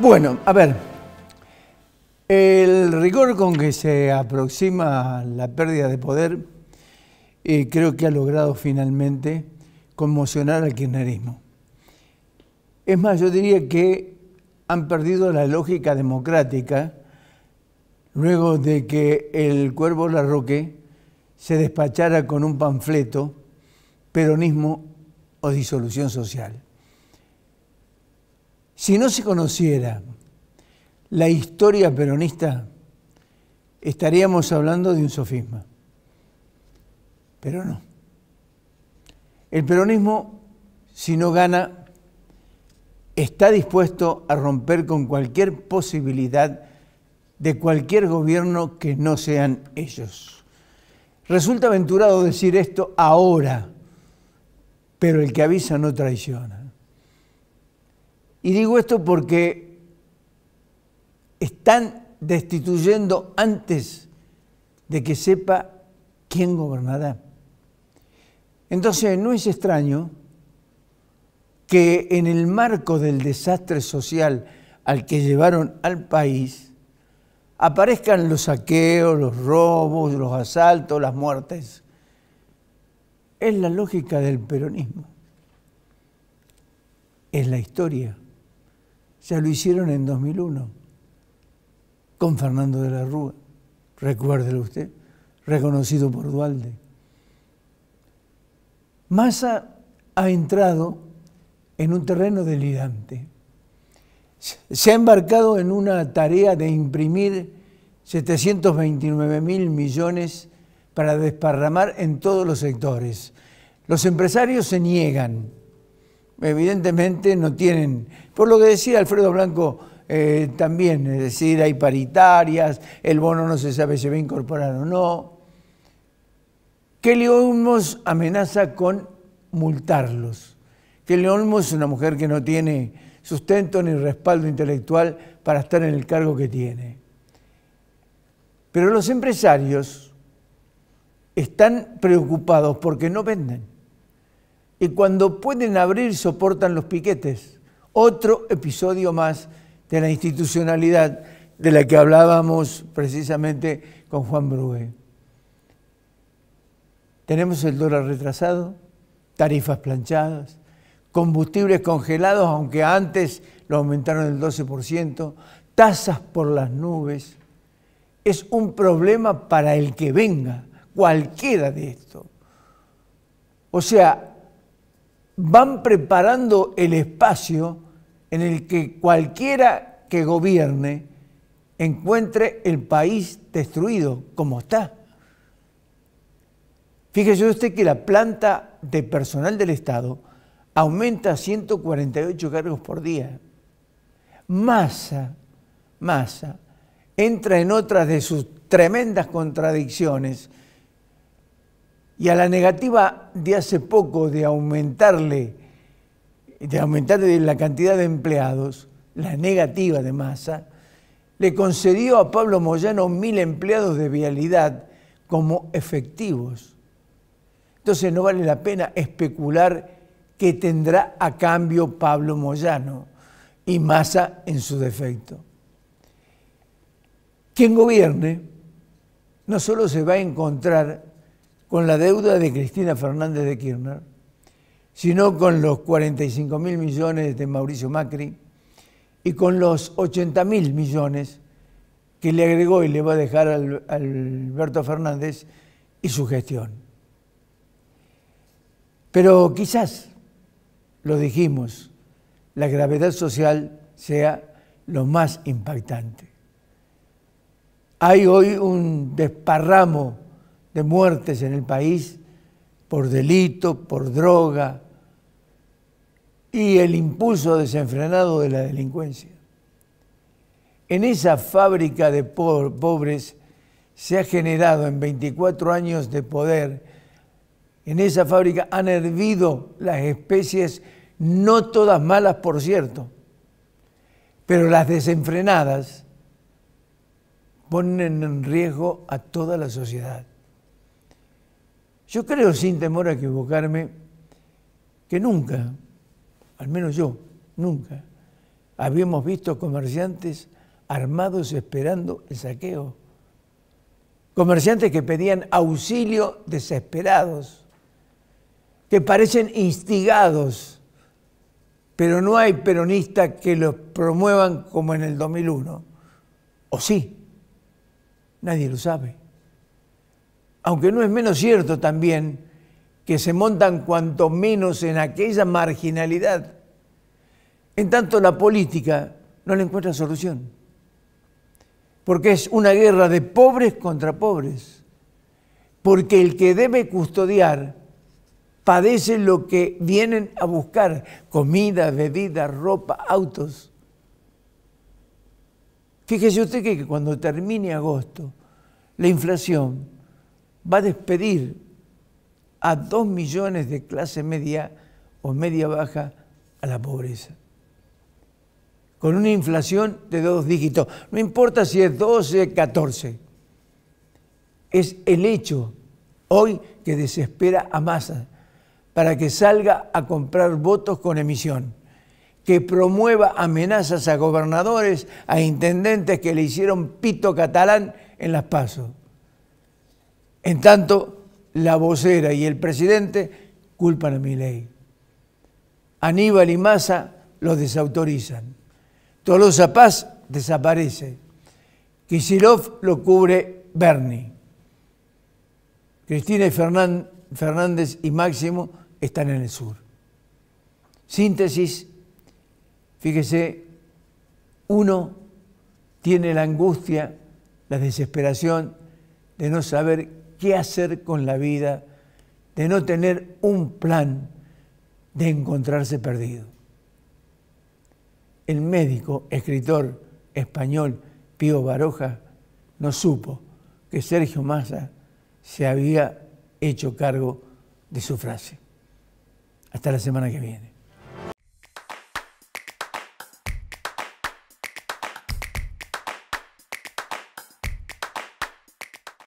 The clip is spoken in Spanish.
Bueno, a ver, el rigor con que se aproxima la pérdida de poder eh, creo que ha logrado finalmente conmocionar al kirchnerismo. Es más, yo diría que han perdido la lógica democrática luego de que el Cuervo Larroque se despachara con un panfleto, peronismo o disolución social. Si no se conociera la historia peronista, estaríamos hablando de un sofisma. Pero no. El peronismo, si no gana, está dispuesto a romper con cualquier posibilidad de cualquier gobierno que no sean ellos. Resulta aventurado decir esto ahora, pero el que avisa no traiciona. Y digo esto porque están destituyendo antes de que sepa quién gobernará. Entonces no es extraño que en el marco del desastre social al que llevaron al país, aparezcan los saqueos, los robos, los asaltos, las muertes. Es la lógica del peronismo. Es la historia. Ya lo hicieron en 2001, con Fernando de la Rúa, recuérdelo usted, reconocido por Dualde. Massa ha entrado en un terreno delirante. Se ha embarcado en una tarea de imprimir 729 mil millones para desparramar en todos los sectores. Los empresarios se niegan, evidentemente no tienen, por lo que decía Alfredo Blanco eh, también, es decir, hay paritarias, el bono no se sabe si va a incorporar o no. Kelly Olmos amenaza con multarlos. Kelly Olmos es una mujer que no tiene sustento ni respaldo intelectual para estar en el cargo que tiene. Pero los empresarios están preocupados porque no venden y cuando pueden abrir soportan los piquetes. Otro episodio más de la institucionalidad de la que hablábamos precisamente con Juan Brué. Tenemos el dólar retrasado, tarifas planchadas, combustibles congelados, aunque antes lo aumentaron el 12%, tasas por las nubes. Es un problema para el que venga, cualquiera de esto. O sea, van preparando el espacio en el que cualquiera que gobierne encuentre el país destruido como está. Fíjese usted que la planta de personal del Estado aumenta a 148 cargos por día. Masa, masa, entra en otras de sus tremendas contradicciones y a la negativa de hace poco de aumentarle, de la cantidad de empleados, la negativa de masa, le concedió a Pablo Moyano mil empleados de vialidad como efectivos. Entonces no vale la pena especular qué tendrá a cambio Pablo Moyano y Massa en su defecto. Quien gobierne no solo se va a encontrar con la deuda de Cristina Fernández de Kirchner, sino con los 45 mil millones de Mauricio Macri y con los 80 mil millones que le agregó y le va a dejar al Alberto Fernández y su gestión. Pero quizás, lo dijimos, la gravedad social sea lo más impactante. Hay hoy un desparramo de muertes en el país por delito, por droga y el impulso desenfrenado de la delincuencia. En esa fábrica de pobres se ha generado en 24 años de poder, en esa fábrica han hervido las especies, no todas malas por cierto, pero las desenfrenadas ponen en riesgo a toda la sociedad. Yo creo, sin temor a equivocarme, que nunca, al menos yo, nunca, habíamos visto comerciantes armados esperando el saqueo. Comerciantes que pedían auxilio desesperados, que parecen instigados, pero no hay peronistas que los promuevan como en el 2001. ¿O sí? Nadie lo sabe aunque no es menos cierto también que se montan cuanto menos en aquella marginalidad. En tanto la política no le encuentra solución, porque es una guerra de pobres contra pobres, porque el que debe custodiar padece lo que vienen a buscar, comida, bebida, ropa, autos. Fíjese usted que cuando termine agosto, la inflación va a despedir a dos millones de clase media o media baja a la pobreza. Con una inflación de dos dígitos. No importa si es 12, 14. Es el hecho hoy que desespera a masa para que salga a comprar votos con emisión, que promueva amenazas a gobernadores, a intendentes que le hicieron pito catalán en las pasos. En tanto, la vocera y el presidente culpan a mi ley. Aníbal y Massa los desautorizan. Tolosa Paz desaparece. Kisilov lo cubre Bernie. Cristina y Fernández y Máximo están en el sur. Síntesis, fíjese, uno tiene la angustia, la desesperación de no saber qué hacer con la vida, de no tener un plan, de encontrarse perdido. El médico, escritor español Pío Baroja no supo que Sergio Massa se había hecho cargo de su frase. Hasta la semana que viene.